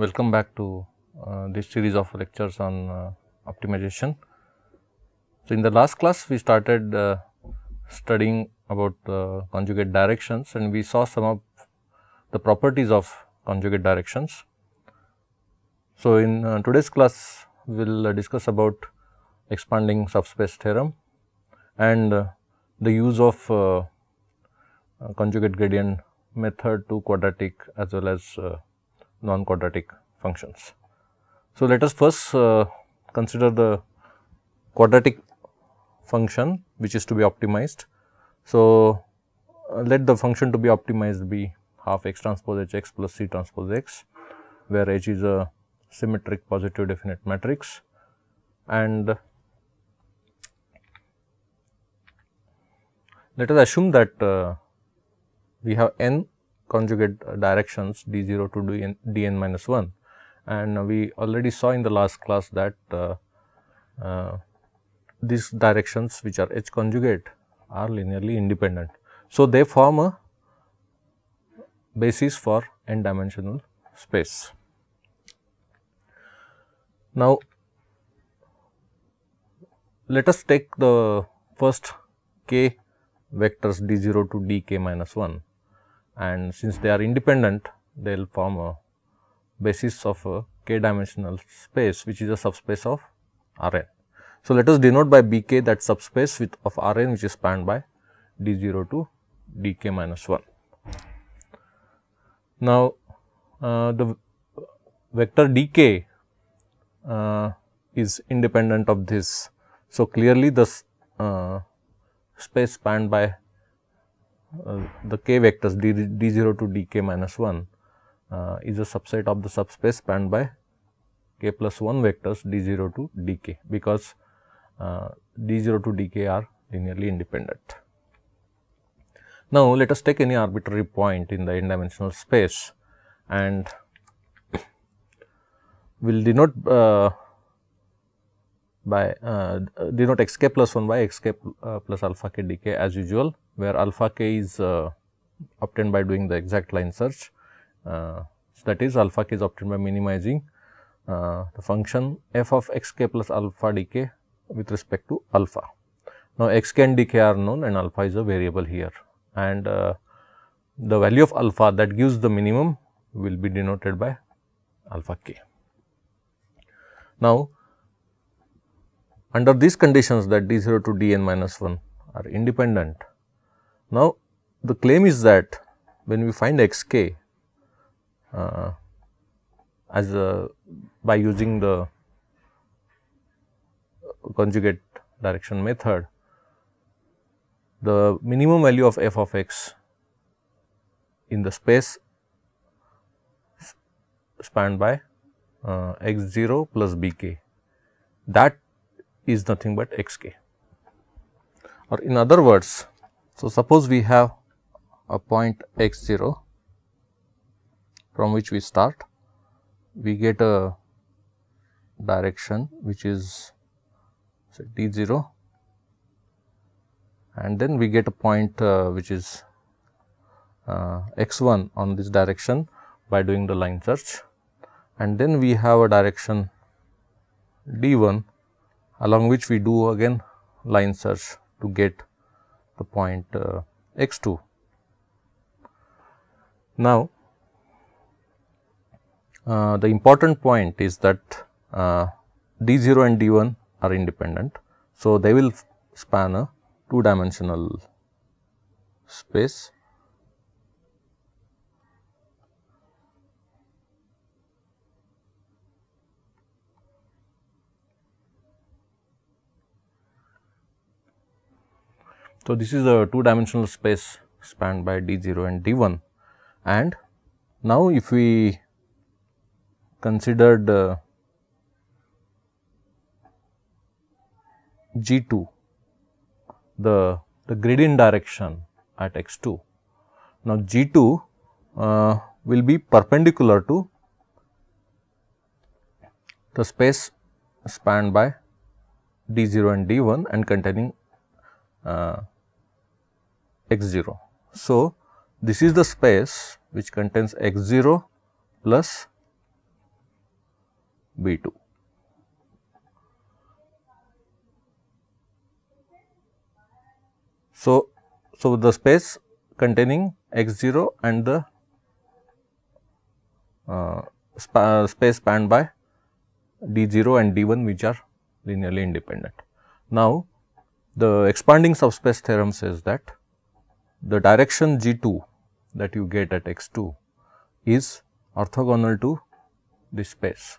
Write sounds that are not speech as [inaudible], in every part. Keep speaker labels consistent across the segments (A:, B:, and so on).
A: Welcome back to uh, this series of lectures on uh, optimization. So, in the last class we started uh, studying about conjugate directions and we saw some of the properties of conjugate directions. So, in uh, today's class we will discuss about expanding subspace theorem and uh, the use of uh, conjugate gradient method to quadratic as well as non-quadratic functions. So, let us first uh, consider the quadratic function which is to be optimized. So, uh, let the function to be optimized be half x transpose h x plus c transpose x where h is a symmetric positive definite matrix and let us assume that uh, we have n conjugate uh, directions d0 to dn, minus 1 and we already saw in the last class that uh, uh, these directions which are h conjugate are linearly independent. So, they form a basis for n dimensional space. Now, let us take the first k vectors d0 to dk minus 1 and since they are independent they will form a basis of a k dimensional space which is a subspace of Rn. So, let us denote by Bk that subspace with of Rn which is spanned by D0 to Dk minus 1. Now, uh, the vector Dk uh, is independent of this. So, clearly the uh, space spanned by uh, the k vectors d, d 0 to d k minus 1 uh, is a subset of the subspace spanned by k plus 1 vectors d 0 to d k because uh, d 0 to d k are linearly independent. Now, let us take any arbitrary point in the n dimensional space and [coughs] we will denote uh, by uh, denote x k plus 1 by x k uh, plus alpha k as usual, where alpha k is uh, obtained by doing the exact line search. Uh, so, that is alpha k is obtained by minimizing uh, the function f of x k plus alpha d k with respect to alpha. Now, x k and d k are known and alpha is a variable here and uh, the value of alpha that gives the minimum will be denoted by alpha k. Now, under these conditions that d0 to dn minus 1 are independent. Now, the claim is that when we find xk uh, as a, uh, by using the conjugate direction method, the minimum value of f of x in the space spanned by uh, x 0 plus b k that is nothing but xk or in other words. So, suppose we have a point x 0 from which we start, we get a direction which is say d 0 and then we get a point uh, which is uh, x 1 on this direction by doing the line search and then we have a direction d 1 along which we do again line search to get the point uh, x2. Now, uh, the important point is that uh, d0 and d1 are independent. So, they will span a two dimensional space So, this is a two dimensional space spanned by d0 and d1 and now if we considered uh, g2 the, the gradient direction at x2. Now, g2 uh, will be perpendicular to the space spanned by d0 and d1 and containing uh, x0. So, this is the space which contains x0 plus b2. So, so the space containing x0 and the uh, spa, space spanned by d0 and d1 which are linearly independent. Now, the expanding subspace theorem says that the direction G2 that you get at x2 is orthogonal to this space.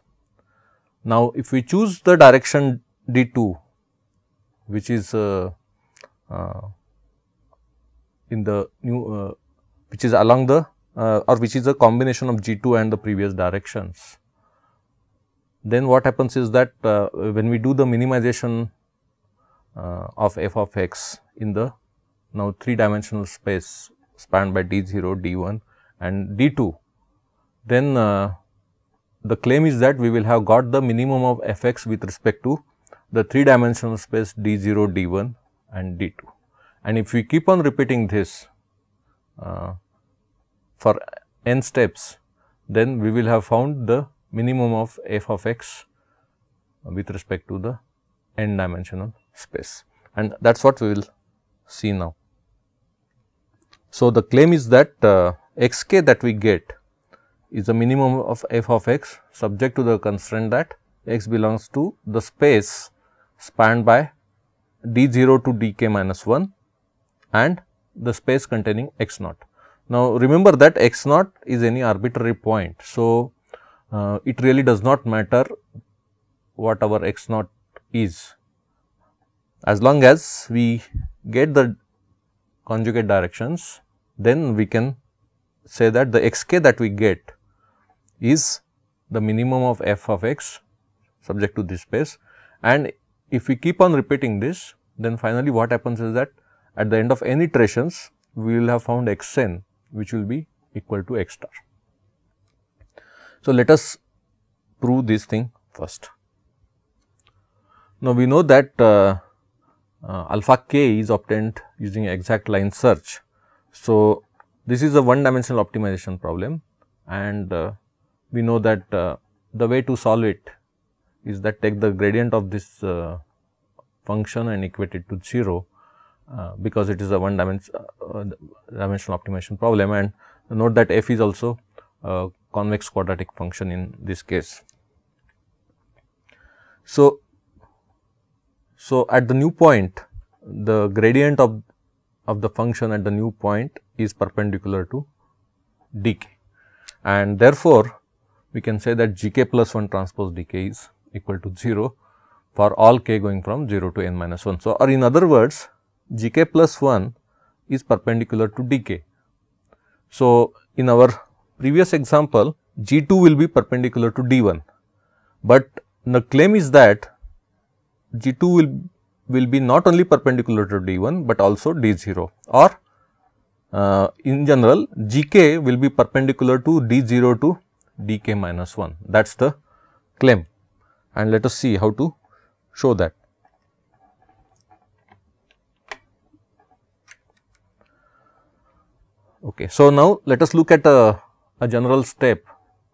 A: Now, if we choose the direction d2 which is uh, uh, in the new uh, which is along the uh, or which is a combination of g2 and the previous directions then what happens is that uh, when we do the minimization uh, of f of x in the now three dimensional space spanned by D0, D1 and D2, then uh, the claim is that we will have got the minimum of fx with respect to the three dimensional space D0, D1 and D2. And if we keep on repeating this uh, for n steps, then we will have found the minimum of f of x with respect to the n dimensional space and that is what we will see now. So, the claim is that uh, x k that we get is the minimum of f of x subject to the constraint that x belongs to the space spanned by d 0 to d k minus 1 and the space containing x naught. Now, remember that x naught is any arbitrary point. So, uh, it really does not matter what our x naught is as long as we get the conjugate directions, then we can say that the xk that we get is the minimum of f of x subject to this space. And if we keep on repeating this, then finally what happens is that at the end of n iterations, we will have found xn which will be equal to x star. So, let us prove this thing first. Now, we know that uh, uh, alpha k is obtained using exact line search. So, this is a one dimensional optimization problem and uh, we know that uh, the way to solve it is that take the gradient of this function and equate it to 0 uh, because it is a one dimension, uh, dimensional optimization problem and note that f is also a convex quadratic function in this case. So, so, at the new point the gradient of, of the function at the new point is perpendicular to dk and therefore, we can say that gk plus 1 transpose dk is equal to 0 for all k going from 0 to n minus 1. So, or in other words gk plus 1 is perpendicular to dk. So, in our previous example g 2 will be perpendicular to d 1, but the claim is that G2 will, will be not only perpendicular to D1, but also D0 or uh, in general Gk will be perpendicular to D0 to Dk minus 1 that is the claim and let us see how to show that. Okay. So, now let us look at a, a general step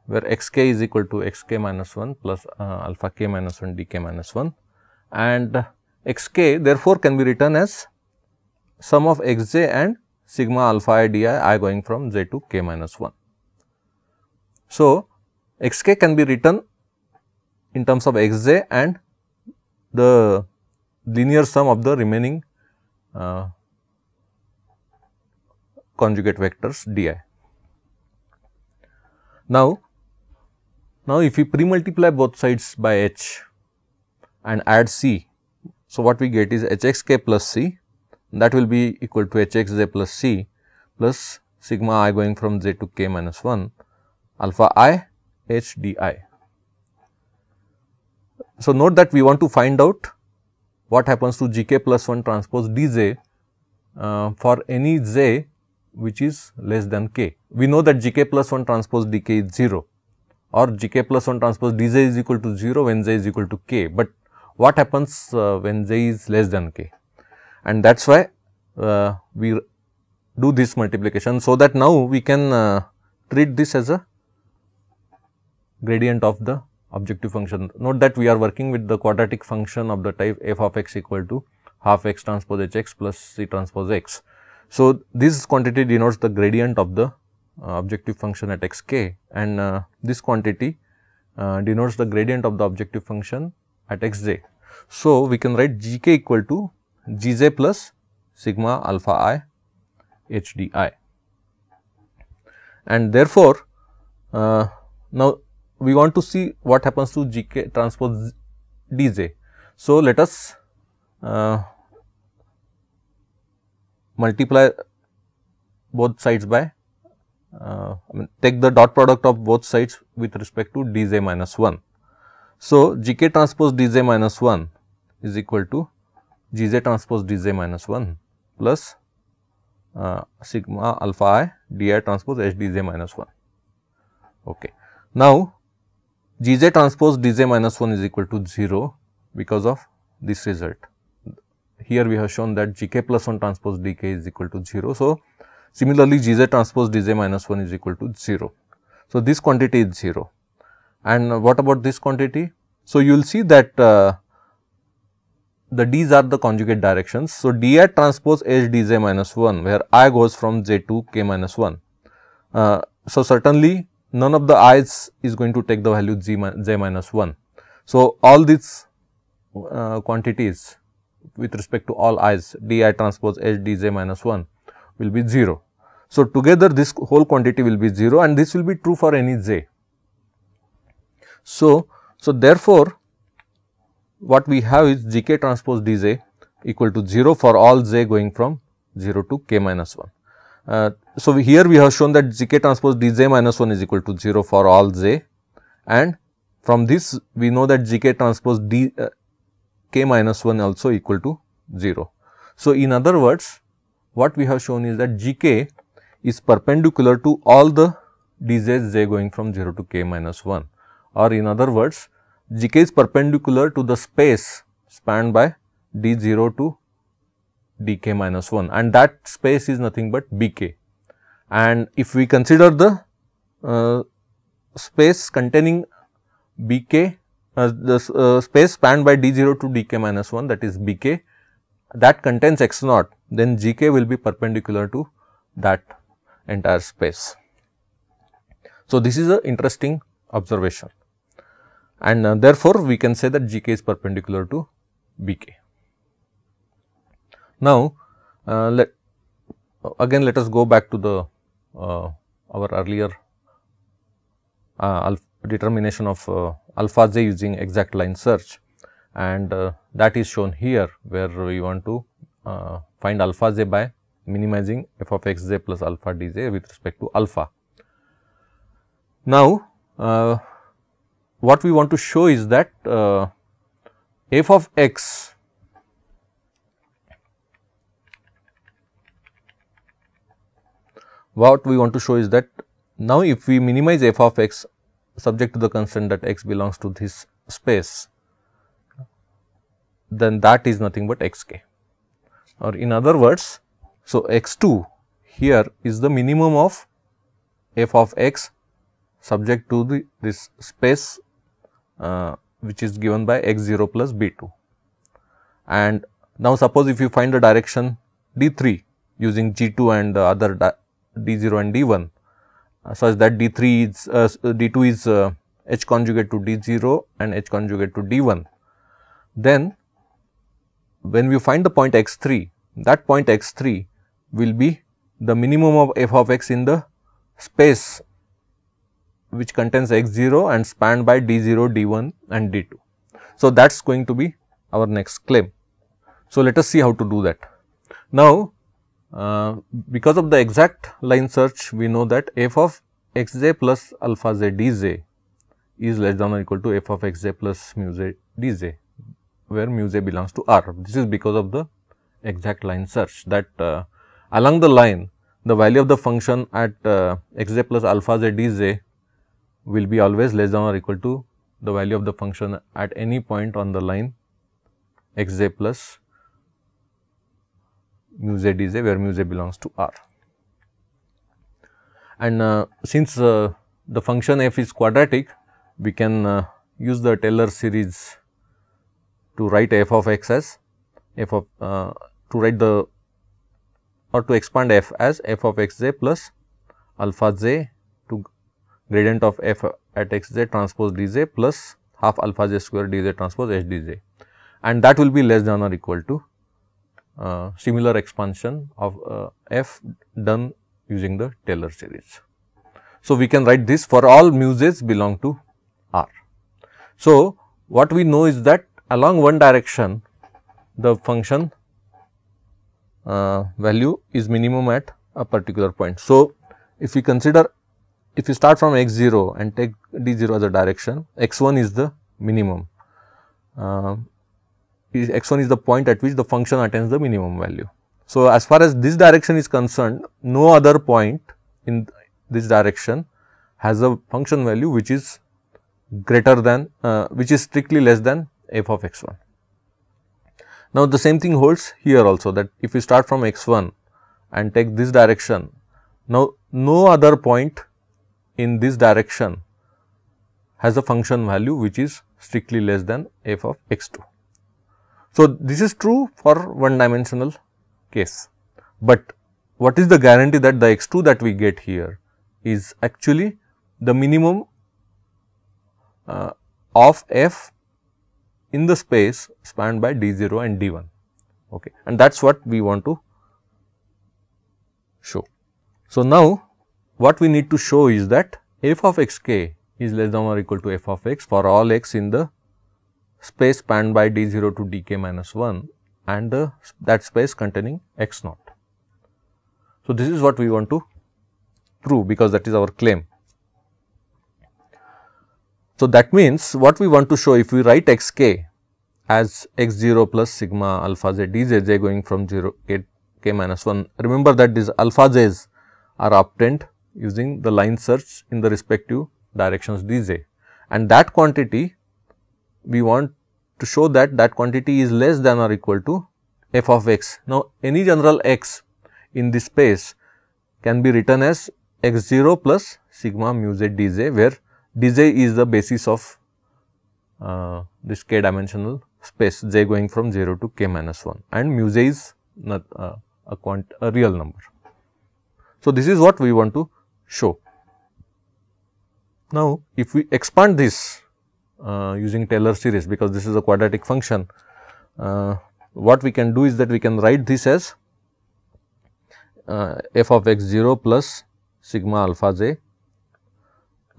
A: where xk is equal to xk minus 1 plus uh, alpha k minus 1 dk minus 1 and xk therefore can be written as sum of xj and sigma alpha i di i going from j to k minus 1. So, xk can be written in terms of xj and the linear sum of the remaining uh, conjugate vectors di. Now, now if we pre multiply both sides by h and add C. So, what we get is Hxk plus C that will be equal to Hxj plus C plus sigma i going from j to k minus 1 alpha i h d i. So, note that we want to find out what happens to gk plus 1 transpose dj uh, for any j which is less than k. We know that gk plus 1 transpose dk is 0 or gk plus 1 transpose dj is equal to 0 when j is equal to k, but what happens uh, when j is less than k and that is why uh, we do this multiplication. So, that now we can uh, treat this as a gradient of the objective function. Note that we are working with the quadratic function of the type f of x equal to half x transpose h x plus c transpose x. So, this quantity denotes the gradient of the uh, objective function at x k and uh, this quantity uh, denotes the gradient of the objective function at xj. So, we can write gk equal to gj plus sigma alpha i h d i, And therefore, uh, now we want to see what happens to gk transpose dj. So, let us uh, multiply both sides by uh, I mean take the dot product of both sides with respect to dj minus 1. So, GK transpose DZ minus 1 is equal to GZ transpose DZ minus 1 plus uh, sigma alpha i D i transpose H D Z minus minus 1. Okay. Now, gz transpose dz minus 1 is equal to 0 because of this result. Here we have shown that gk plus 1 transpose dk is equal to 0. So, similarly, gz transpose dz minus 1 is equal to 0. So, this quantity is 0 and what about this quantity? So, you will see that uh, the d's are the conjugate directions. So, di transpose h d z minus minus 1 where i goes from j to k minus 1. Uh, so, certainly none of the i's is going to take the value z minus minus 1. So, all these uh, quantities with respect to all i's di transpose h d z minus minus 1 will be 0. So, together this whole quantity will be 0 and this will be true for any j. So, so therefore, what we have is gk transpose dz equal to 0 for all Z going from 0 to k minus 1. Uh, so, we here we have shown that gk transpose D Z minus minus 1 is equal to 0 for all Z, and from this we know that gk transpose d uh, k minus 1 also equal to 0. So, in other words what we have shown is that gk is perpendicular to all the D Z Z going from 0 to k minus 1 or in other words GK is perpendicular to the space spanned by D0 to dk minus 1 and that space is nothing but bk. And if we consider the uh, space containing bk uh, the uh, space spanned by d0 to dk minus 1 that is bk that contains x naught then gk will be perpendicular to that entire space. So, this is an interesting observation and uh, therefore, we can say that GK is perpendicular to BK. Now, uh, let again let us go back to the uh, our earlier uh, determination of uh, alpha j using exact line search and that is shown here where we want to find alpha j by minimizing f of x j plus alpha d j with respect to alpha. Now, uh, what we want to show is that uh, f of x what we want to show is that now if we minimize f of x subject to the constraint that x belongs to this space then that is nothing but x k or in other words. So, x 2 here is the minimum of f of x subject to the this space uh, which is given by x 0 plus b 2. And now, suppose if you find the direction d 3 using g 2 and other d 0 and d 1 uh, such that d 3 is uh, uh, d 2 is h conjugate to d 0 and h conjugate to d 1. Then when we find the point x 3 that point x 3 will be the minimum of f of x in the space which contains x0 and spanned by d0, d1 and d2. So, that is going to be our next claim. So, let us see how to do that. Now, uh, because of the exact line search, we know that f of xj plus alpha j dj is less than or equal to f of xj plus mu j dj, where mu j belongs to r. This is because of the exact line search that uh, along the line, the value of the function at uh, xj plus alpha j dj will be always less than or equal to the value of the function at any point on the line x j plus mu z where mu z belongs to R. And uh, since uh, the function f is quadratic, we can uh, use the Taylor series to write f of x as f of uh, to write the or to expand f as f of x j plus alpha j gradient of f at x j transpose d j plus half alpha j square d j transpose h d j and that will be less than or equal to uh, similar expansion of uh, f done using the Taylor series. So, we can write this for all mu j's belong to R. So, what we know is that along one direction the function uh, value is minimum at a particular point. So, if we consider if you start from x0 and take d0 as a direction, x1 is the minimum. Uh, x1 is the point at which the function attains the minimum value. So, as far as this direction is concerned, no other point in this direction has a function value which is greater than, uh, which is strictly less than f of x1. Now, the same thing holds here also that if you start from x1 and take this direction, now no other point in this direction has a function value which is strictly less than f of x 2. So, this is true for one dimensional case, but what is the guarantee that the x 2 that we get here is actually the minimum uh, of f in the space spanned by d 0 and d 1 okay. and that is what we want to show. So, now what we need to show is that f of x k is less than or equal to f of x for all x in the space spanned by d 0 to d k minus 1 and that space containing x naught. So, this is what we want to prove because that is our claim. So, that means what we want to show if we write x k as x 0 plus sigma alpha z d z j going from 0 k, k minus 1. Remember that these alpha j's are obtained using the line search in the respective directions dz and that quantity we want to show that that quantity is less than or equal to f of x. Now, any general x in this space can be written as x 0 plus sigma mu z dz where dz is the basis of uh, this k dimensional space j going from 0 to k minus 1 and mu j is not uh, a, quant, a real number. So, this is what we want to show. Now, if we expand this uh, using Taylor series because this is a quadratic function, uh, what we can do is that we can write this as uh, f of x 0 plus sigma alpha z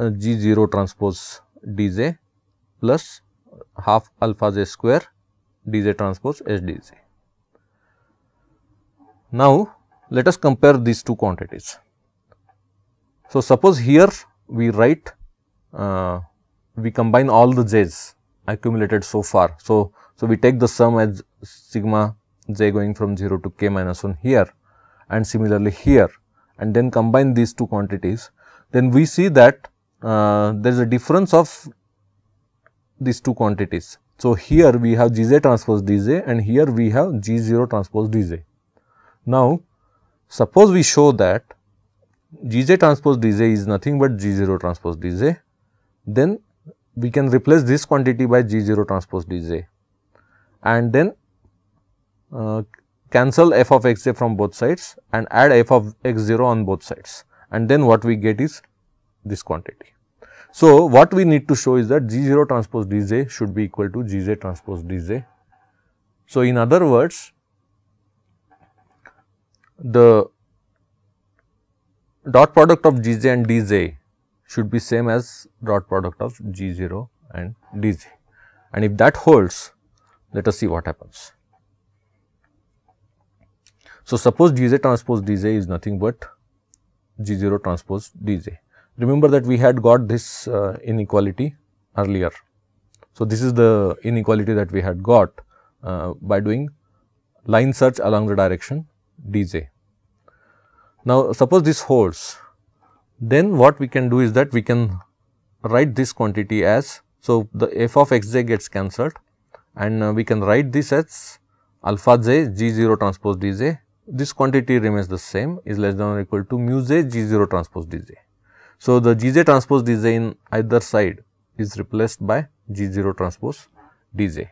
A: uh, 0 transpose d j plus half alpha j square d j transpose h d j. Now, let us compare these two quantities. So, suppose here we write uh, we combine all the j's accumulated so far. So, so we take the sum as sigma j going from 0 to k minus 1 here and similarly here and then combine these two quantities then we see that uh, there is a difference of these two quantities. So, here we have Gz transpose Dz, and here we have G0 transpose Dz. Now, suppose we show that Gj transpose Dj is nothing but G0 transpose Dj, then we can replace this quantity by G0 transpose Dj and then uh, cancel f of xj from both sides and add f of x0 on both sides and then what we get is this quantity. So, what we need to show is that G0 transpose Dj should be equal to Gj transpose Dj. So, in other words, the dot product of gj and dj should be same as dot product of g0 and dj and if that holds let us see what happens. So, suppose G J transpose dj is nothing but g0 transpose dj. Remember that we had got this uh, inequality earlier. So, this is the inequality that we had got uh, by doing line search along the direction dj. Now, suppose this holds, then what we can do is that we can write this quantity as, so the f of x j gets cancelled and uh, we can write this as alpha j g 0 transpose d j. This quantity remains the same is less than or equal to mu j g 0 transpose d j. So, the g j transpose d j in either side is replaced by g 0 transpose d j.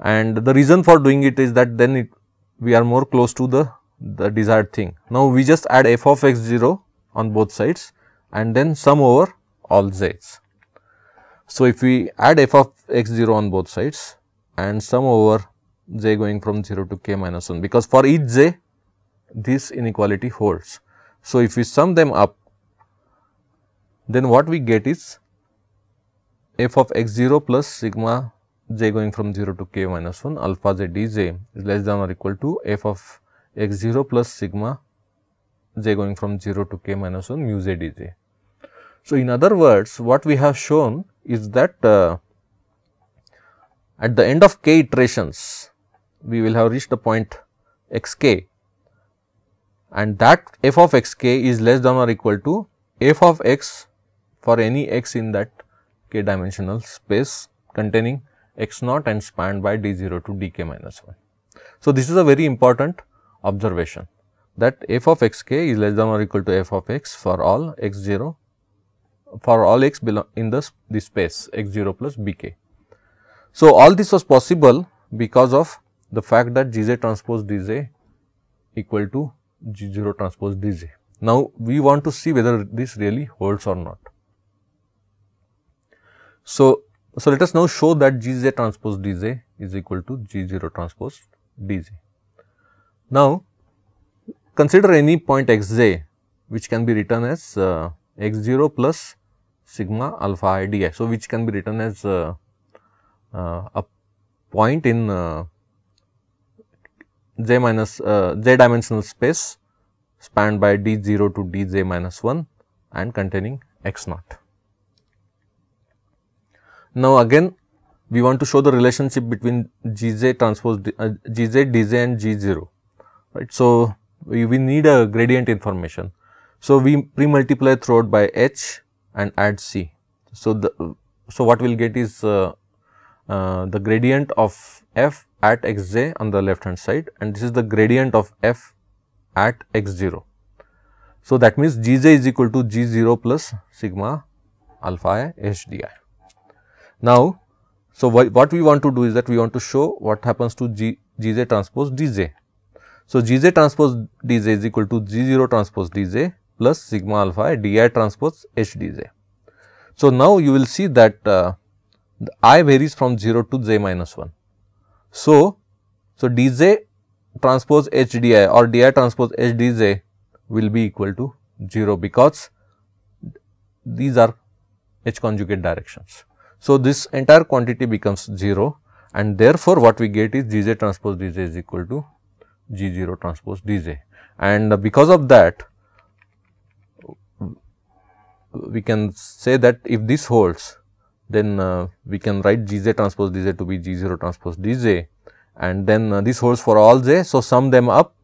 A: And the reason for doing it is that then it, we are more close to the the desired thing. Now, we just add f of x 0 on both sides and then sum over all z's. So, if we add f of x 0 on both sides and sum over j going from 0 to k minus 1 because for each j this inequality holds. So, if we sum them up then what we get is f of x 0 plus sigma j going from 0 to k minus 1 alpha j d j is less than or equal to f of x 0 plus sigma j going from 0 to k minus 1 mu z dj. So, in other words what we have shown is that uh, at the end of k iterations we will have reached the point x k and that f of x k is less than or equal to f of x for any x in that k dimensional space containing x naught and spanned by d 0 to d k minus 1. So, this is a very important observation that f of x k is less than or equal to f of x for all x 0 for all x belong in the, the space x 0 plus b k. So, all this was possible because of the fact that g z transpose d z equal to g 0 transpose d z. Now, we want to see whether this really holds or not. So, so let us now show that g z transpose d z is equal to g 0 transpose d z. Now, consider any point xj which can be written as uh, x0 plus sigma alpha i d i. So, which can be written as uh, uh, a point in uh, j minus uh, j dimensional space spanned by d0 to dj minus 1 and containing x naught. Now, again we want to show the relationship between gj transpose uh, d, gj and g0 right. So, we, we need a gradient information. So, we pre-multiply throughout by h and add c. So, the so what we will get is uh, uh, the gradient of f at xj on the left hand side and this is the gradient of f at x0. So, that means gj is equal to g0 plus sigma alpha i h d i. Now, so what we want to do is that we want to show what happens to gj transpose dj so, Gj transpose Dj is equal to G0 transpose Dj plus sigma alpha Di transpose Hdj. So, now you will see that uh, i varies from 0 to j minus 1. So, so Dj transpose Hdi or Di transpose Hdj will be equal to 0 because these are H conjugate directions. So, this entire quantity becomes 0 and therefore, what we get is Gj transpose Dj is equal to G0 transpose Dj and because of that we can say that if this holds then uh, we can write Gj transpose Dj to be G0 transpose Dj and then uh, this holds for all j. So, sum them up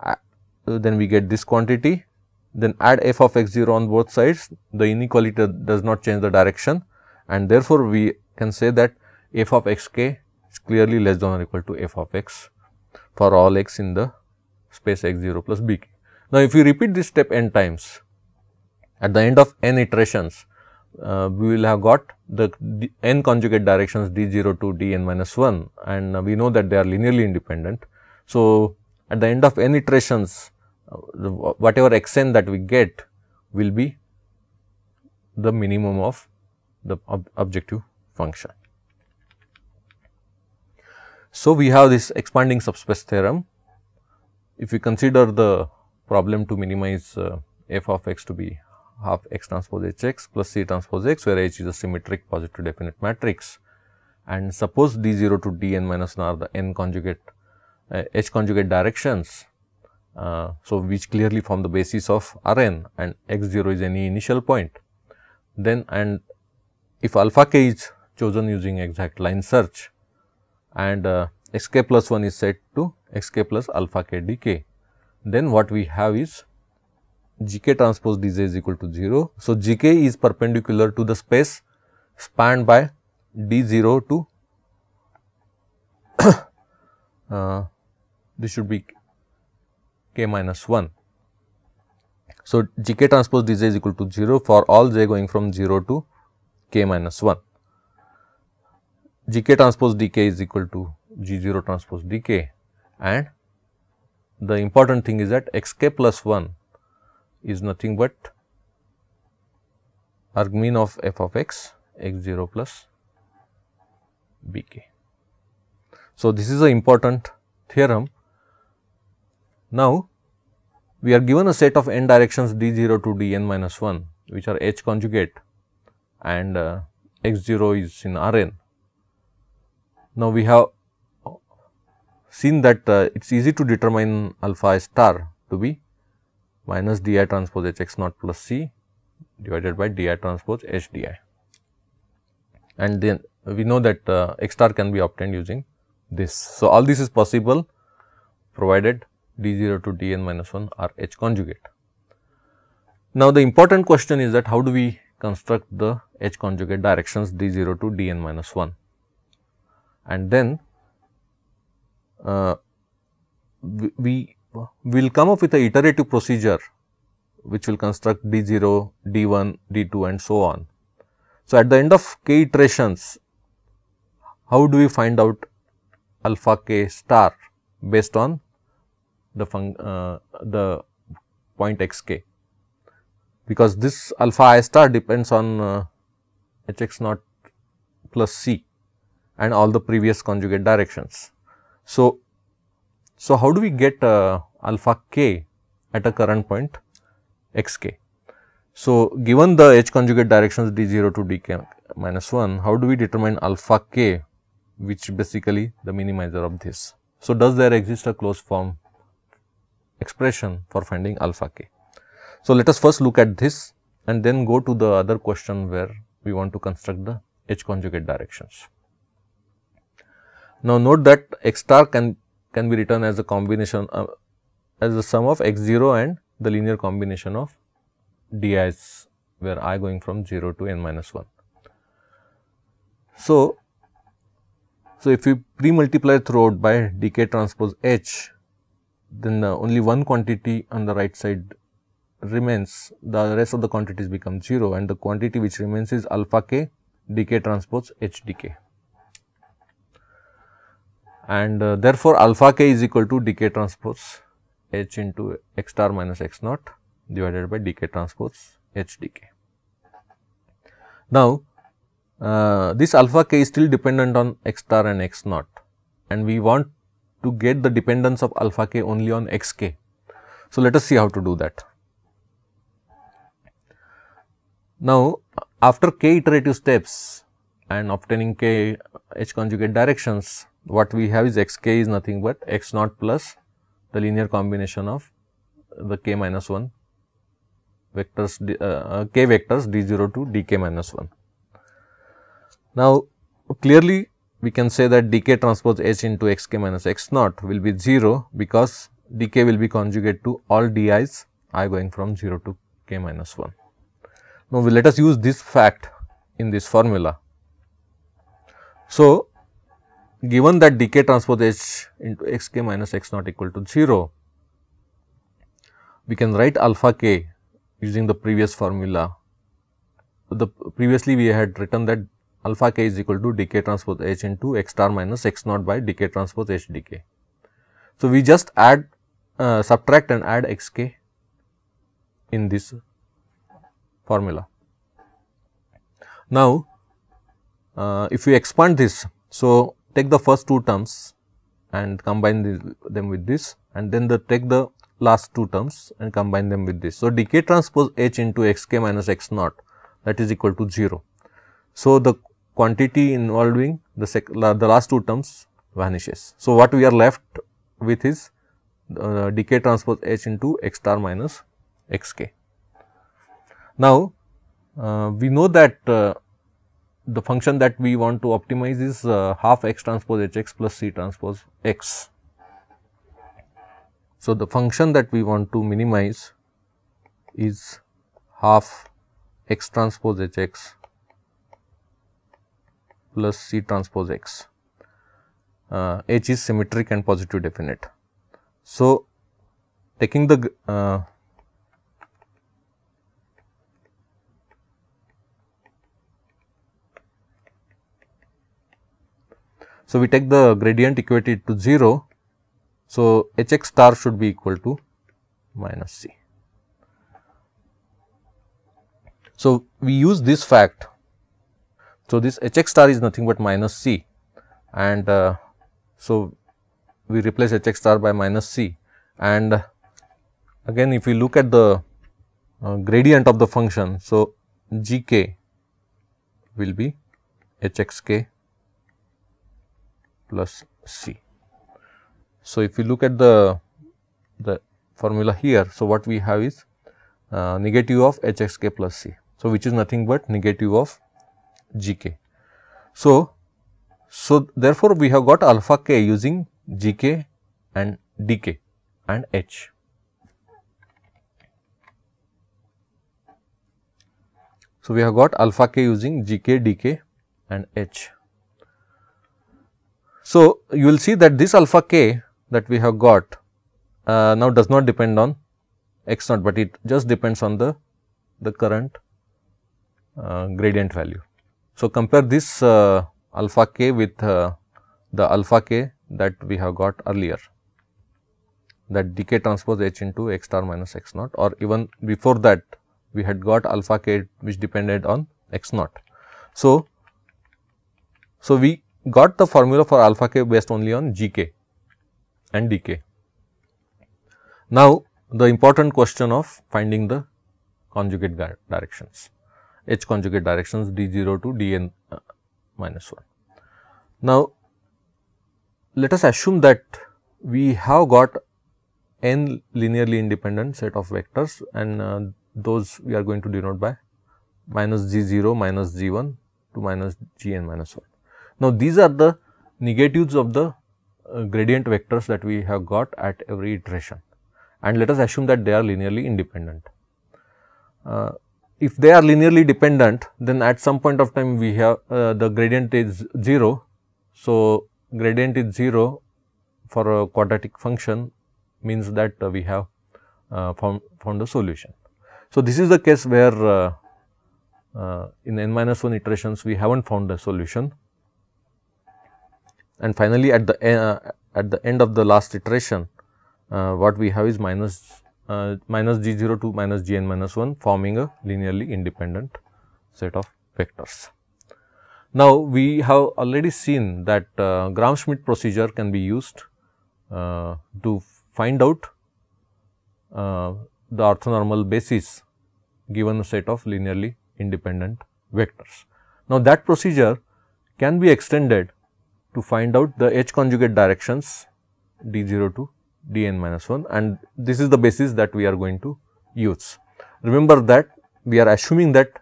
A: uh, then we get this quantity then add f of x0 on both sides the inequality does not change the direction and therefore, we can say that f of xk is clearly less than or equal to f of x for all x in the space x 0 plus b k. Now, if you repeat this step n times at the end of n iterations, uh, we will have got the n conjugate directions d 0 to d n minus 1 and uh, we know that they are linearly independent. So, at the end of n iterations uh, the, whatever x n that we get will be the minimum of the ob objective function. So, we have this expanding subspace theorem. If we consider the problem to minimize uh, f of x to be half x transpose h x plus c transpose x, where h is a symmetric positive definite matrix. And suppose d 0 to d n minus n are the n conjugate uh, h conjugate directions. Uh, so, which clearly form the basis of R n and x 0 is any initial point. Then and if alpha k is chosen using exact line search, and uh, x k plus 1 is set to x k plus alpha k d k. Then what we have is g k transpose d j is equal to 0. So, g k is perpendicular to the space spanned by d 0 to [coughs] uh, this should be k minus 1. So, g k transpose d j is equal to 0 for all j going from 0 to k minus 1 gk transpose dk is equal to g0 transpose dk and the important thing is that xk plus 1 is nothing but mean of f of x x0 plus bk. So, this is an important theorem. Now, we are given a set of n directions d0 to dn minus 1 which are h conjugate and uh, x0 is in Rn. Now, we have seen that uh, it is easy to determine alpha star to be minus d i transpose h x naught plus c divided by d i transpose h d i. And then we know that uh, x star can be obtained using this. So, all this is possible provided d 0 to d n minus 1 are h conjugate. Now, the important question is that how do we construct the h conjugate directions d 0 to d n minus 1 and then uh, we will come up with a iterative procedure which will construct D0, D1, D2 and so on. So, at the end of k iterations, how do we find out alpha k star based on the fun, uh, the point x k because this alpha i star depends on uh, h x naught plus c and all the previous conjugate directions. So, so how do we get uh, alpha k at a current point x k? So, given the h conjugate directions d 0 to d k minus 1, how do we determine alpha k which basically the minimizer of this. So, does there exist a closed form expression for finding alpha k? So, let us first look at this and then go to the other question where we want to construct the h conjugate directions. Now, note that x star can, can be written as a combination uh, as the sum of x 0 and the linear combination of di's where i going from 0 to n minus 1. So, so if we pre-multiply throughout by dk transpose h, then uh, only one quantity on the right side remains, the rest of the quantities become 0 and the quantity which remains is alpha k transpose h and uh, therefore, alpha k is equal to D k transpose h into x star minus x naught divided by D k transpose h Now, uh, this alpha k is still dependent on x star and x naught and we want to get the dependence of alpha k only on x k. So, let us see how to do that. Now, after k iterative steps and obtaining k h conjugate directions, what we have is x k is nothing but x naught plus the linear combination of the k minus 1 vectors uh, uh, k vectors d 0 to d k minus 1. Now, clearly we can say that d k transpose h into x k minus x naught will be 0 because d k will be conjugate to all d i's i going from 0 to k minus 1. Now, let us use this fact in this formula. So, given that decay transpose H into x k minus x naught equal to 0, we can write alpha k using the previous formula. The previously we had written that alpha k is equal to decay transpose H into x star minus x naught by decay transpose H Dk. So, we just add uh, subtract and add x k in this formula. Now, uh, if we expand this, so take the first two terms and combine the, them with this and then the take the last two terms and combine them with this. So, decay transpose H into x k minus x naught that is equal to 0. So, the quantity involving the, sec, la, the last two terms vanishes. So, what we are left with is uh, decay transpose H into x star minus x k. Now, uh, we know that uh, the function that we want to optimize is uh, half x transpose h x plus c transpose x. So, the function that we want to minimize is half x transpose h x plus c transpose x. Uh, h is symmetric and positive definite. So, taking the uh, So, we take the gradient equated to 0. So, h x star should be equal to minus c. So, we use this fact. So, this h x star is nothing but minus c and uh, so we replace h x star by minus c and again if we look at the uh, gradient of the function. So, g k will be h x k plus C. So, if you look at the, the formula here, so what we have is uh, negative of hxk plus C. So, which is nothing but negative of gk. So, so therefore, we have got alpha k using gk and dk and h. So, we have got alpha k using gk, dk and h. So, you will see that this alpha k that we have got uh, now does not depend on x naught, but it just depends on the, the current uh, gradient value. So, compare this uh, alpha k with uh, the alpha k that we have got earlier that decay transpose h into x star minus x naught or even before that we had got alpha k which depended on x naught. So, so we got the formula for alpha k based only on gk and dk. Now, the important question of finding the conjugate directions h conjugate directions d 0 to d n uh, minus 1. Now, let us assume that we have got n linearly independent set of vectors and uh, those we are going to denote by minus g 0 minus g 1 to minus g n minus 1. Now, these are the negatives of the uh, gradient vectors that we have got at every iteration and let us assume that they are linearly independent. Uh, if they are linearly dependent then at some point of time we have uh, the gradient is 0. So, gradient is 0 for a quadratic function means that uh, we have uh, found, found a solution. So, this is the case where uh, in n minus 1 iterations we have not found a solution and finally, at the eh, uh, at the end of the last iteration, uh, what we have is minus uh, minus g 0 to minus g n minus 1 forming a linearly independent set of vectors. Now, we have already seen that uh, Gram-Schmidt procedure can be used uh, to find out uh, the orthonormal basis given a set of linearly independent vectors. Now, that procedure can be extended to find out the H conjugate directions d0 to dn minus 1 and this is the basis that we are going to use. Remember that we are assuming that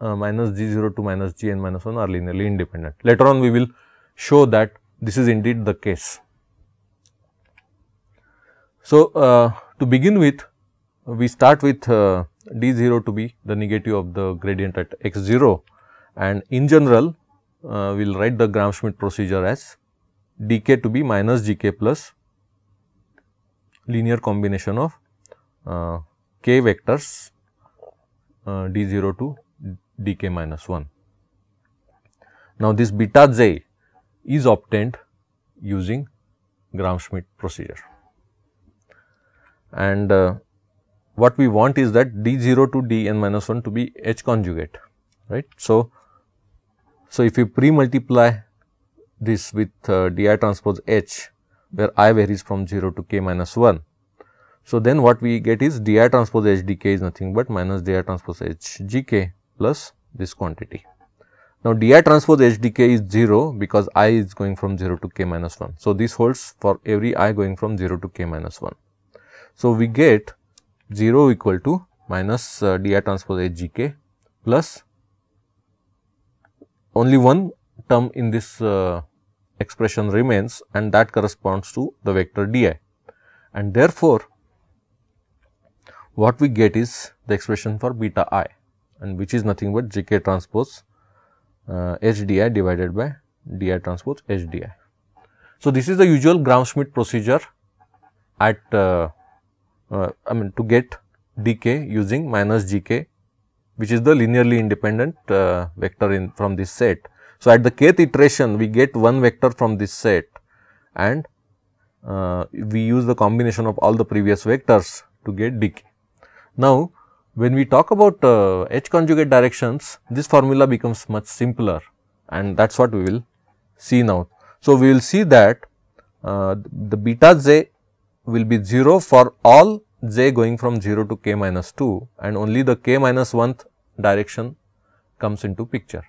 A: uh, minus g0 to minus gn minus 1 are linearly independent. Later on we will show that this is indeed the case. So, uh, to begin with we start with uh, d0 to be the negative of the gradient at x0 and in general uh, we will write the Gram-Schmidt procedure as dk to be minus gk plus linear combination of uh, k vectors uh, d0 to dk minus 1. Now, this beta j is obtained using Gram-Schmidt procedure and uh, what we want is that d0 to dn minus 1 to be h conjugate right. So, so, if you pre-multiply this with uh, di transpose h where i varies from 0 to k minus 1. So, then what we get is di transpose H D k is nothing but minus di transpose H G k plus this quantity. Now, di transpose H D k is 0 because i is going from 0 to k minus 1. So, this holds for every i going from 0 to k minus 1. So, we get 0 equal to minus uh, di transpose H G k plus only one term in this uh, expression remains and that corresponds to the vector di. And therefore, what we get is the expression for beta i and which is nothing but gk transpose uh, hdi divided by di transpose hdi. So, this is the usual Gram-Schmidt procedure at uh, uh I mean to get dk using minus gk which is the linearly independent uh, vector in from this set. So, at the kth iteration we get one vector from this set and uh, we use the combination of all the previous vectors to get decay. Now, when we talk about uh, H conjugate directions this formula becomes much simpler and that is what we will see now. So, we will see that uh, the beta j will be 0 for all j going from 0 to k minus 2 and only the k minus 1th direction comes into picture.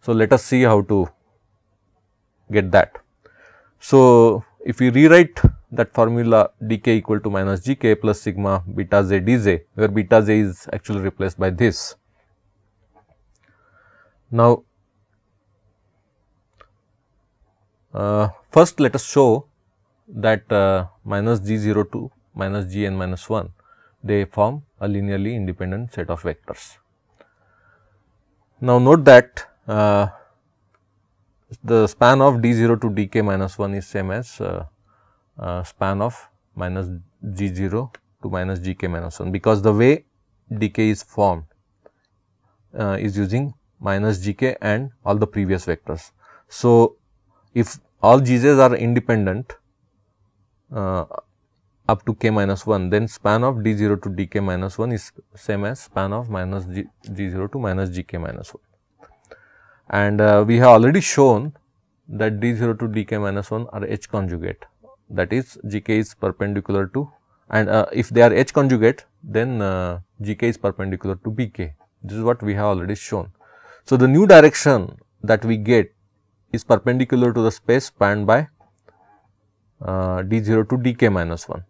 A: So, let us see how to get that. So, if we rewrite that formula dk equal to minus gk plus sigma beta j where beta j is actually replaced by this. Now, uh, first let us show that uh, minus g 0 to minus g n minus 1, they form a linearly independent set of vectors. Now, note that uh, the span of d 0 to d k minus 1 is same as uh, uh, span of minus g 0 to minus g k minus 1, because the way d k is formed uh, is using minus g k and all the previous vectors. So, if all g's are independent, uh, up to k minus 1 then span of d0 to dk minus 1 is same as span of minus g d0 to minus gk minus 1 and uh, we have already shown that d0 to dk minus 1 are h conjugate that is gk is perpendicular to and uh, if they are h conjugate then uh, gk is perpendicular to bk this is what we have already shown. So, the new direction that we get is perpendicular to the space spanned by uh, d0 to dk minus 1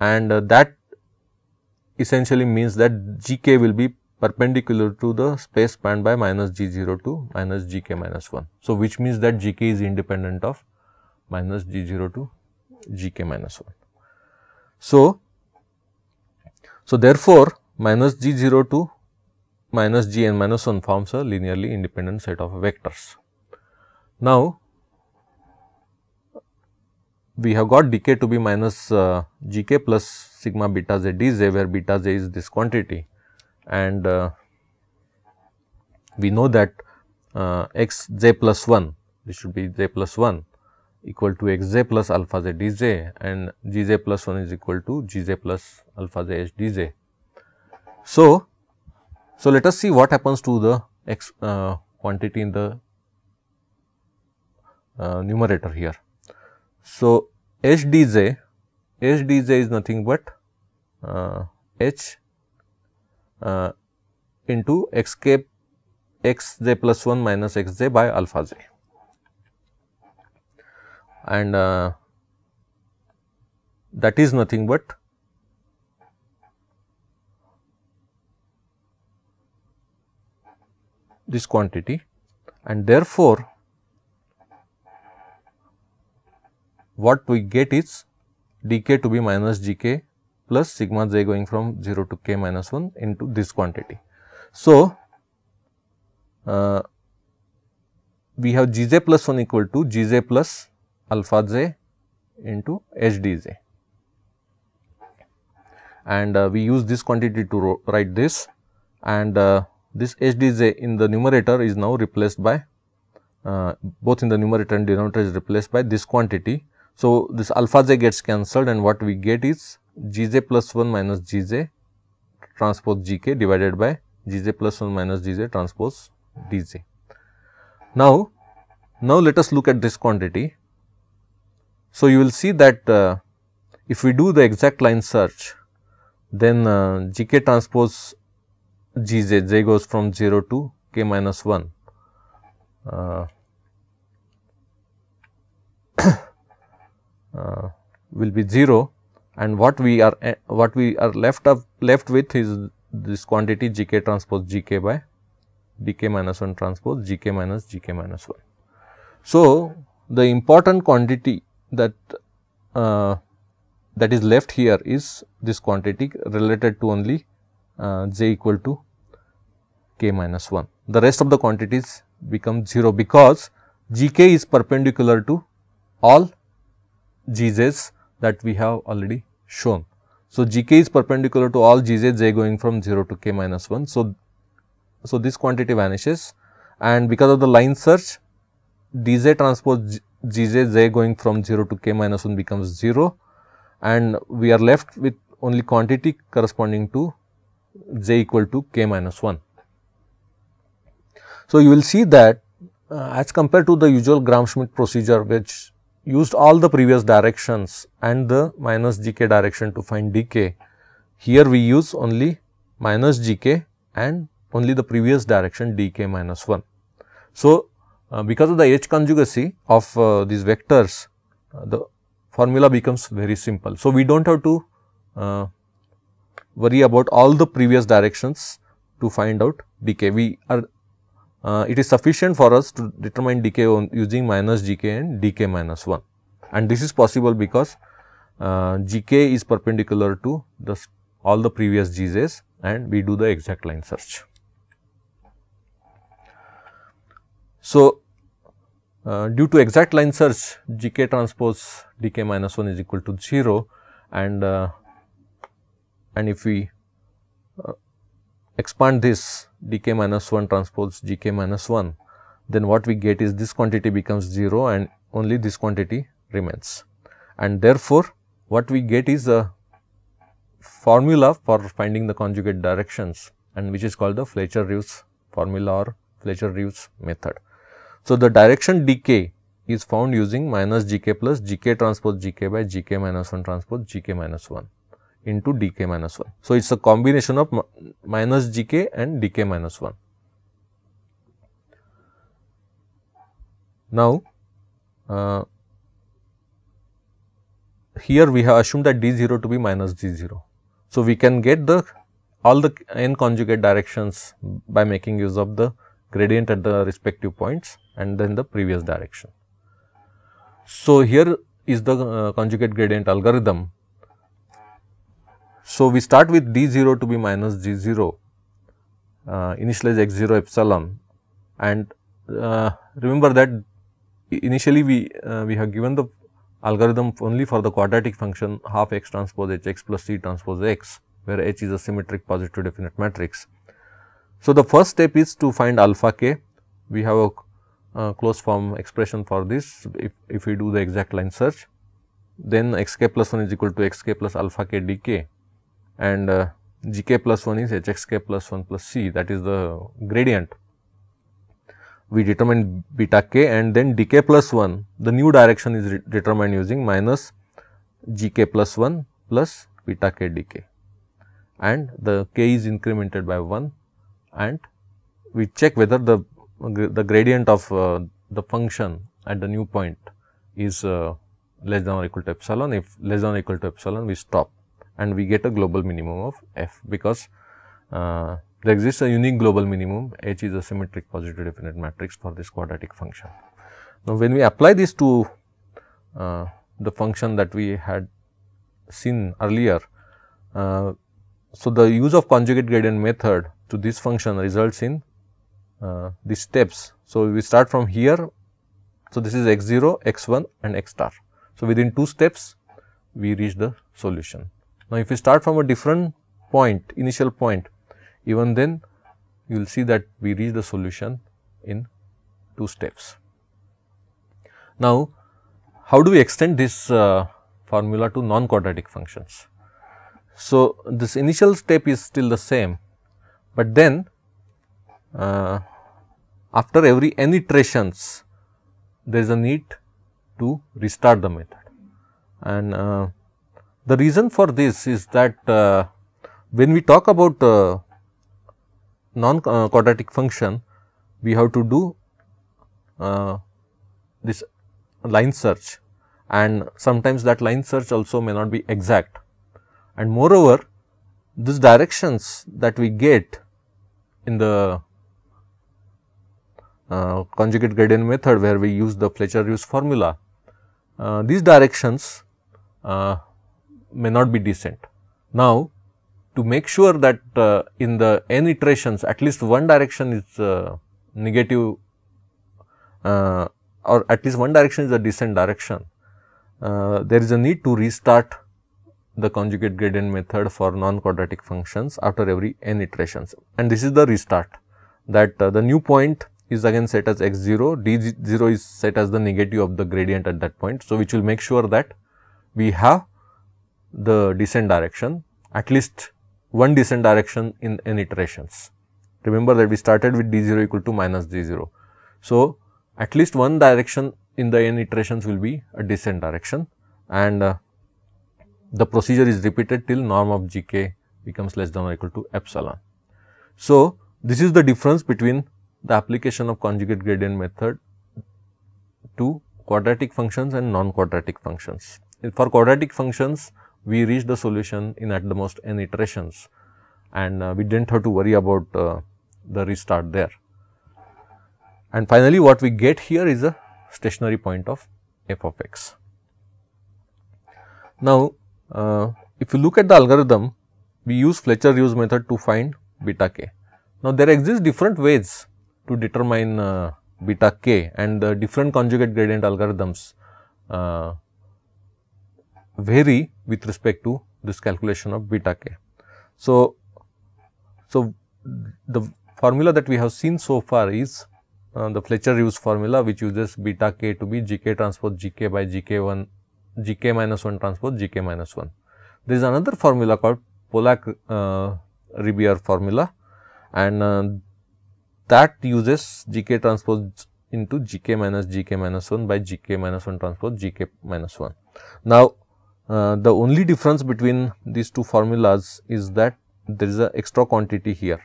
A: and uh, that essentially means that gk will be perpendicular to the space spanned by minus g0 to minus gk minus 1. So, which means that gk is independent of minus g0 to gk minus 1. So, so therefore, minus g0 to minus gn minus 1 forms a linearly independent set of vectors. Now, we have got dk to be minus uh, gk plus sigma beta z dz where beta z is this quantity and uh, we know that uh, x j plus 1 this should be j plus 1 equal to x j plus alpha z dz and g j plus 1 is equal to g j plus alpha z h dz. So, so let us see what happens to the x uh, quantity in the uh, numerator here. So, HDJ, HDJ is nothing but uh, H uh, into x k x j plus 1 minus x j by alpha j. And uh, that is nothing but this quantity and therefore, what we get is dk to be minus gk plus sigma j going from 0 to k minus 1 into this quantity. So, uh, we have gj plus 1 equal to gj plus alpha j into hdj and uh, we use this quantity to write this and uh, this hdj in the numerator is now replaced by uh, both in the numerator and denominator is replaced by this quantity so, this alpha j gets cancelled and what we get is gj plus 1 minus gj transpose gk divided by gj plus 1 minus gj transpose dj. Now, now let us look at this quantity. So, you will see that uh, if we do the exact line search, then uh, gk transpose g j, j goes from 0 to k minus 1. Uh, [clears throat] Uh, will be 0 and what we are eh, what we are left up left with is this quantity gk transpose gk by dk minus 1 transpose gk minus gk minus 1. So, the important quantity that uh, that is left here is this quantity related to only uh, j equal to k minus 1. The rest of the quantities become 0 because gk is perpendicular to all G's that we have already shown. So, Gk is perpendicular to all G's j going from 0 to k minus 1. So, so this quantity vanishes and because of the line search dz transpose Gz j going from 0 to k minus 1 becomes 0 and we are left with only quantity corresponding to j equal to k minus 1. So, you will see that uh, as compared to the usual Gram-Schmidt procedure which used all the previous directions and the minus gk direction to find dk. Here we use only minus gk and only the previous direction dk minus 1. So, uh, because of the H conjugacy of uh, these vectors, uh, the formula becomes very simple. So, we do not have to uh, worry about all the previous directions to find out dk. We are uh, it is sufficient for us to determine decay using minus gk and dk minus 1 and this is possible because uh, gk is perpendicular to the all the previous g's and we do the exact line search. So, uh, due to exact line search gk transpose dk minus 1 is equal to 0 and uh, and if we expand this dk minus 1 transpose gk minus 1, then what we get is this quantity becomes 0 and only this quantity remains. And therefore, what we get is a formula for finding the conjugate directions and which is called the Fletcher-Reeves formula or Fletcher-Reeves method. So, the direction dk is found using minus gk plus gk transpose gk by gk minus 1 transpose gk minus 1 into dk minus 1. So, it is a combination of minus gk and dk minus 1. Now, uh, here we have assumed that d 0 to be minus d 0. So, we can get the all the n conjugate directions by making use of the gradient at the respective points and then the previous direction. So, here is the uh, conjugate gradient algorithm so, we start with d0 to be minus g0 uh, initialize x0 epsilon and uh, remember that initially we uh, we have given the algorithm only for the quadratic function half x transpose h x plus c transpose x where h is a symmetric positive definite matrix. So, the first step is to find alpha k we have a uh, close form expression for this if, if we do the exact line search then x k plus 1 is equal to x k plus alpha k d k and uh, gk plus 1 is hxk plus 1 plus c that is the gradient. We determine beta k and then dk plus 1 the new direction is determined using minus gk plus 1 plus beta k dk and the k is incremented by 1 and we check whether the, the gradient of uh, the function at the new point is uh, less than or equal to epsilon. If less than or equal to epsilon, we stop and we get a global minimum of f because uh, there exists a unique global minimum h is a symmetric positive definite matrix for this quadratic function. Now, when we apply this to uh, the function that we had seen earlier, uh, so the use of conjugate gradient method to this function results in uh, these steps. So, we start from here. So, this is x 0, x 1 and x star. So, within two steps we reach the solution. Now, if you start from a different point, initial point, even then you will see that we reach the solution in two steps. Now, how do we extend this uh, formula to non-quadratic functions? So, this initial step is still the same, but then uh, after every n iterations there is a need to restart the method and uh, the reason for this is that uh, when we talk about uh, non-quadratic uh, function, we have to do uh, this line search and sometimes that line search also may not be exact. And moreover, these directions that we get in the uh, conjugate gradient method where we use the Fletcher-Ruse formula, uh, these directions uh, may not be decent. Now, to make sure that uh, in the n iterations at least one direction is uh, negative uh, or at least one direction is a decent direction, uh, there is a need to restart the conjugate gradient method for non-quadratic functions after every n iterations and this is the restart that uh, the new point is again set as x 0, d 0 is set as the negative of the gradient at that point. So, which will make sure that we have the descent direction, at least one descent direction in n iterations. Remember that we started with d0 equal to minus d0. So, at least one direction in the n iterations will be a descent direction and uh, the procedure is repeated till norm of gk becomes less than or equal to epsilon. So, this is the difference between the application of conjugate gradient method to quadratic functions and non-quadratic functions. For quadratic functions, we reached the solution in at the most n iterations and uh, we didn't have to worry about uh, the restart there. And finally, what we get here is a stationary point of f of x. Now, uh, if you look at the algorithm, we use Fletcher-Ruse method to find beta k. Now, there exist different ways to determine uh, beta k and the uh, different conjugate gradient algorithms uh, vary with respect to this calculation of beta k. So, so the formula that we have seen so far is uh, the Fletcher Hughes formula which uses beta k to be gk transpose gk by gk 1 gk minus 1 transpose gk minus 1. There is another formula called polak uh, Ribier formula and uh, that uses gk transpose into gk minus gk minus 1 by gk minus 1 transpose gk minus 1. Now, uh, the only difference between these two formulas is that there is an extra quantity here.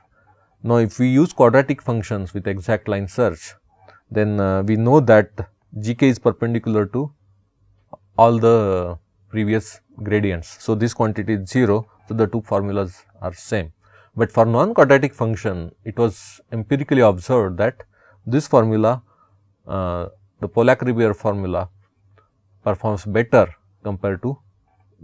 A: Now, if we use quadratic functions with exact line search, then uh, we know that gk is perpendicular to all the previous gradients. So, this quantity is 0. So, the two formulas are same. But for non quadratic function, it was empirically observed that this formula, uh, the polak ribeiro formula performs better compared to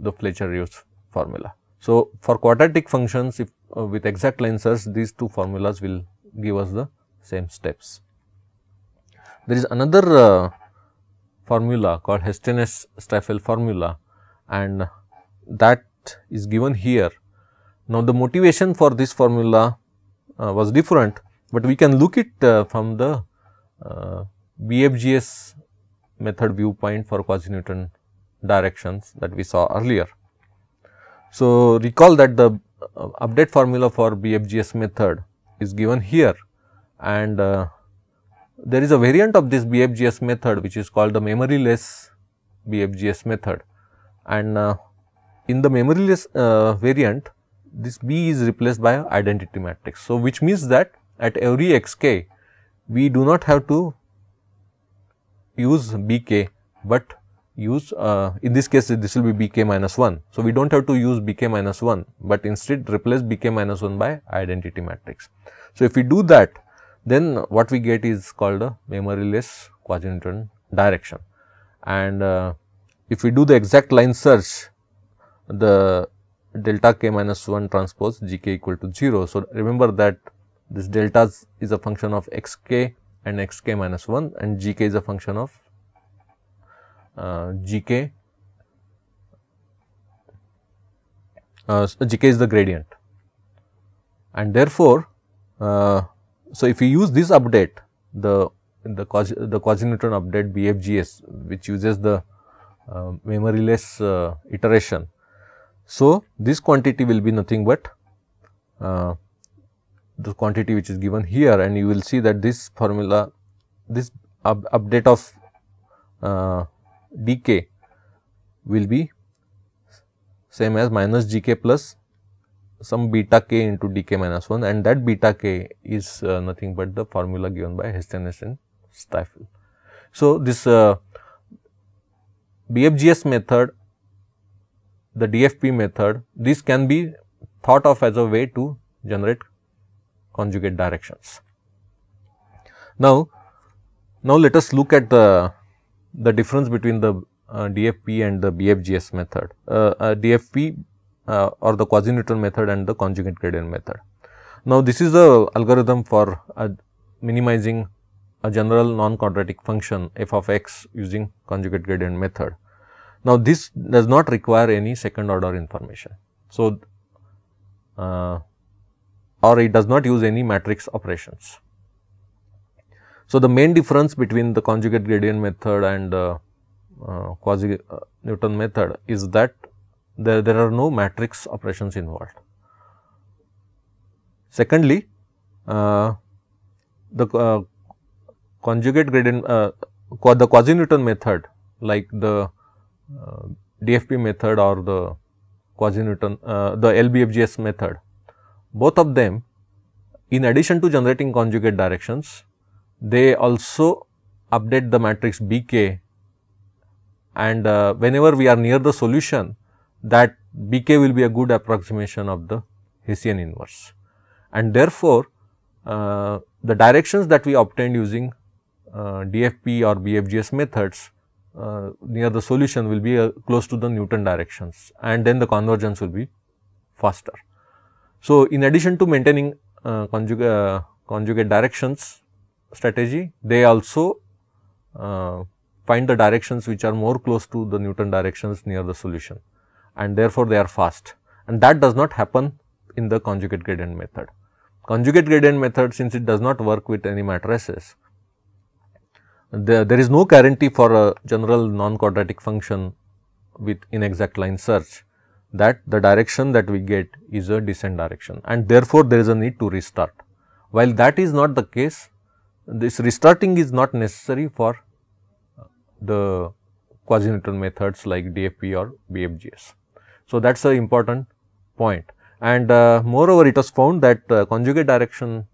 A: the Fletcher-Rose formula. So, for quadratic functions if uh, with exact line these two formulas will give us the same steps. There is another uh, formula called Hestenes-Stiefel formula and that is given here. Now, the motivation for this formula uh, was different, but we can look it uh, from the uh, BFGS method viewpoint for quasi-Newton directions that we saw earlier. So, recall that the uh, update formula for BFGS method is given here and uh, there is a variant of this BFGS method which is called the memoryless BFGS method and uh, in the memoryless uh, variant this B is replaced by identity matrix. So, which means that at every xk we do not have to use bk, but use uh, in this case this will be bk minus 1. So, we do not have to use bk minus 1, but instead replace bk minus 1 by identity matrix. So, if we do that then what we get is called a memoryless quadrant direction and uh, if we do the exact line search the delta k minus 1 transpose gk equal to 0. So, remember that this delta is a function of xk and xk minus 1 and gk is a function of G K uh, G K GK, uh, GK is the gradient and therefore, uh, so if you use this update the the, quasi, the quasi-neutron update BFGS which uses the uh, memoryless uh, iteration. So, this quantity will be nothing but uh, the quantity which is given here and you will see that this formula this up, update of uh, dk will be same as minus gk plus some beta k into dk minus 1 and that beta k is uh, nothing but the formula given by Hestenes and Stifel. So, this uh, BFGS method, the DFP method, this can be thought of as a way to generate conjugate directions. Now, now let us look at the the difference between the uh, DFP and the BFGS method, uh, uh, DFP uh, or the quasi-Newton method and the conjugate gradient method. Now, this is the algorithm for minimizing a general non-quadratic function f of x using conjugate gradient method. Now, this does not require any second order information. So, uh, or it does not use any matrix operations. So, the main difference between the conjugate gradient method and uh, uh, quasi uh, Newton method is that there, there are no matrix operations involved. Secondly, uh, the uh, conjugate gradient, uh, the quasi Newton method like the DFP method or the quasi Newton, the LBFGS method, both of them in addition to generating conjugate directions they also update the matrix Bk and uh, whenever we are near the solution that Bk will be a good approximation of the Hessian inverse. And therefore, uh, the directions that we obtained using uh, DFP or BFGS methods uh, near the solution will be uh, close to the Newton directions and then the convergence will be faster. So, in addition to maintaining uh, conjugate, conjugate directions, strategy, they also uh, find the directions which are more close to the Newton directions near the solution and therefore, they are fast and that does not happen in the conjugate gradient method. Conjugate gradient method since it does not work with any matrices, there there is no guarantee for a general non-quadratic function with inexact line search that the direction that we get is a descent direction and therefore, there is a need to restart. While that is not the case, this restarting is not necessary for uh, the quasi-Newton methods like DFP or BFGS. So, that is an important point and uh, moreover it was found that uh, conjugate direction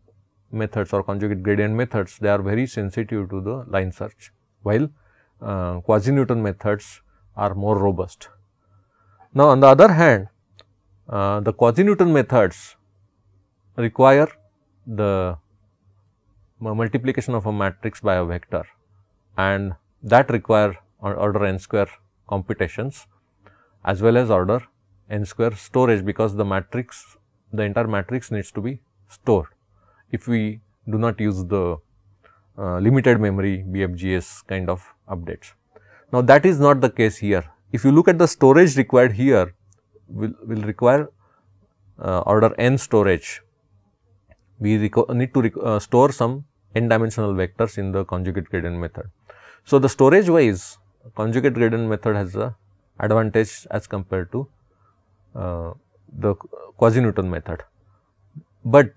A: methods or conjugate gradient methods they are very sensitive to the line search while uh, quasi-Newton methods are more robust. Now, on the other hand uh, the quasi-Newton methods require the multiplication of a matrix by a vector and that require order n square computations as well as order n square storage because the matrix the entire matrix needs to be stored if we do not use the uh, limited memory BFGS kind of updates. Now, that is not the case here. If you look at the storage required here, will will require uh, order n storage. We need to uh, store some n-dimensional vectors in the conjugate gradient method. So, the storage wise conjugate gradient method has a advantage as compared to uh, the quasi-Newton method. But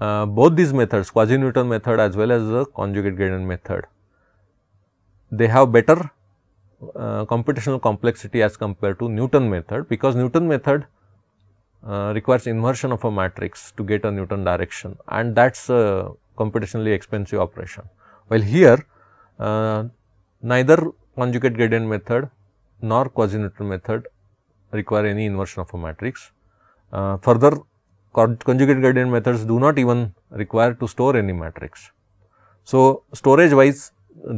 A: uh, both these methods quasi-Newton method as well as the conjugate gradient method, they have better uh, computational complexity as compared to Newton method because Newton method uh, requires inversion of a matrix to get a Newton direction and that is a uh, computationally expensive operation. While here uh, neither conjugate gradient method nor quasi newton method require any inversion of a matrix. Uh, further conjugate gradient methods do not even require to store any matrix. So, storage wise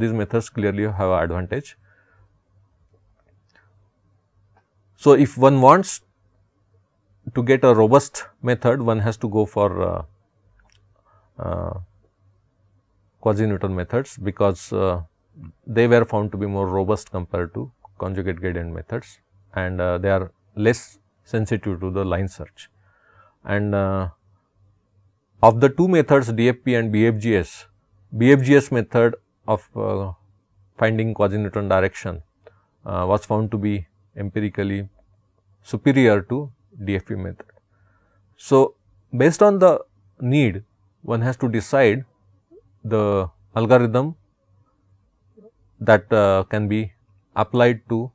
A: these methods clearly have advantage. So, if one wants to get a robust method one has to go for uh, uh, quasi-Newton methods because uh, they were found to be more robust compared to conjugate gradient methods and uh, they are less sensitive to the line search. And uh, of the two methods DFP and BFGS, BFGS method of uh, finding quasi-Newton direction uh, was found to be empirically superior to DFP method. So, based on the need one has to decide the algorithm that uh, can be applied to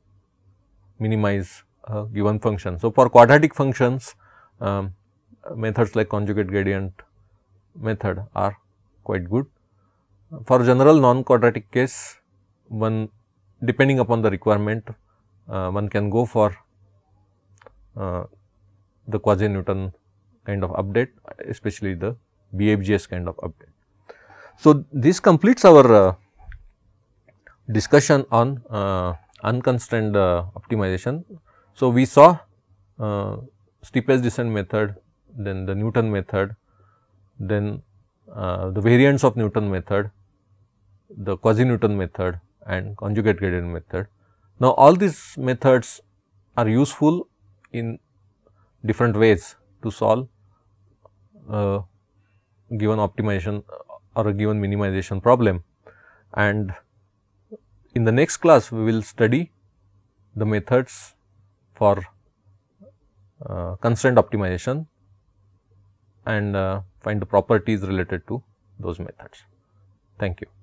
A: minimize a given function. So, for quadratic functions um, methods like conjugate gradient method are quite good. For general non-quadratic case one depending upon the requirement uh, one can go for uh, the quasi Newton kind of update especially the BFGS kind of update. So, this completes our uh, discussion on uh, unconstrained uh, optimization. So, we saw uh, steepest descent method, then the Newton method, then uh, the variants of Newton method, the quasi Newton method and conjugate gradient method. Now, all these methods are useful in different ways to solve uh, given optimization or a given minimization problem. And in the next class, we will study the methods for uh, constraint optimization and uh, find the properties related to those methods. Thank you.